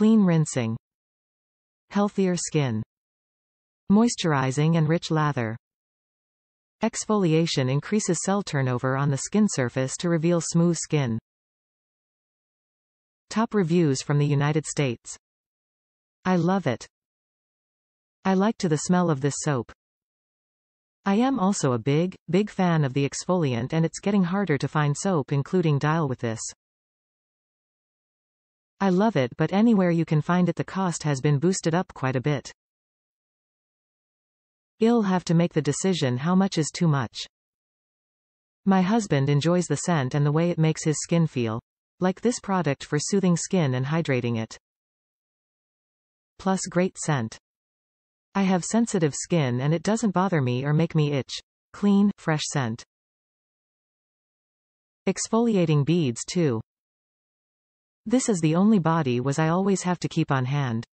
Clean rinsing. Healthier skin. Moisturizing and rich lather. Exfoliation increases cell turnover on the skin surface to reveal smooth skin. Top reviews from the United States. I love it. I like to the smell of this soap. I am also a big, big fan of the exfoliant and it's getting harder to find soap including Dial with this. I love it but anywhere you can find it the cost has been boosted up quite a bit. I'll have to make the decision how much is too much. My husband enjoys the scent and the way it makes his skin feel. Like this product for soothing skin and hydrating it. Plus great scent. I have sensitive skin and it doesn't bother me or make me itch. Clean, fresh scent. Exfoliating beads too. This is the only body was I always have to keep on hand.